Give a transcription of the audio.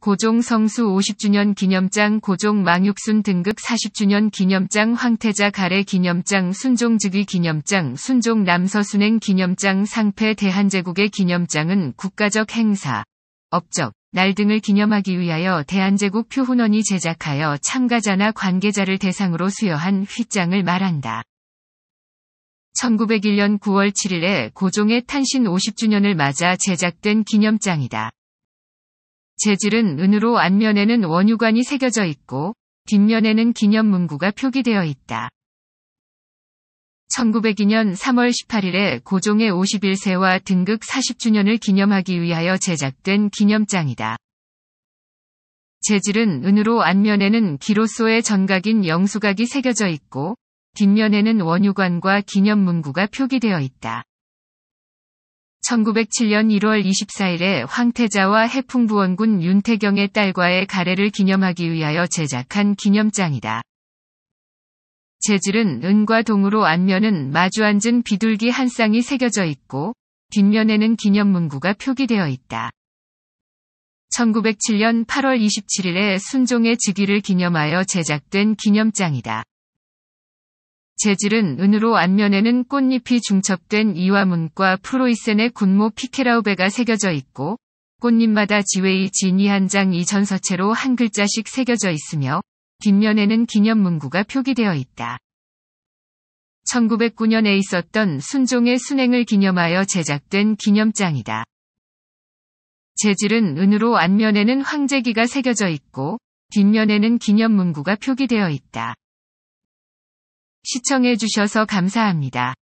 고종 성수 50주년 기념장 고종 망육순 등극 40주년 기념장 황태자 가래 기념장 순종즉위 기념장 순종 남서순행 기념장 상패 대한제국의 기념장은 국가적 행사, 업적, 날 등을 기념하기 위하여 대한제국 표훈원이 제작하여 참가자나 관계자를 대상으로 수여한 휘장을 말한다. 1901년 9월 7일에 고종의 탄신 50주년을 맞아 제작된 기념장이다. 재질은 은으로 앞면에는 원유관이 새겨져 있고 뒷면에는 기념 문구가 표기되어 있다. 1902년 3월 18일에 고종의 51세와 등극 40주년을 기념하기 위하여 제작된 기념장이다. 재질은 은으로 앞면에는 기로소의 전각인 영수각이 새겨져 있고 뒷면에는 원유관과 기념 문구가 표기되어 있다. 1907년 1월 24일에 황태자와 해풍부원군 윤태경의 딸과의 가래를 기념하기 위하여 제작한 기념장이다. 재질은 은과 동으로 안면은 마주 앉은 비둘기 한 쌍이 새겨져 있고 뒷면에는 기념문구가 표기되어 있다. 1907년 8월 27일에 순종의 즉위를 기념하여 제작된 기념장이다. 재질은 은으로 앞면에는 꽃잎이 중첩된 이화문과 프로이센의 군모 피케라우베가 새겨져 있고 꽃잎마다 지웨이 진이 한장 이전서체로 한 글자씩 새겨져 있으며 뒷면에는 기념 문구가 표기되어 있다. 1909년에 있었던 순종의 순행을 기념하여 제작된 기념장이다. 재질은 은으로 앞면에는 황제기가 새겨져 있고 뒷면에는 기념 문구가 표기되어 있다. 시청해주셔서 감사합니다.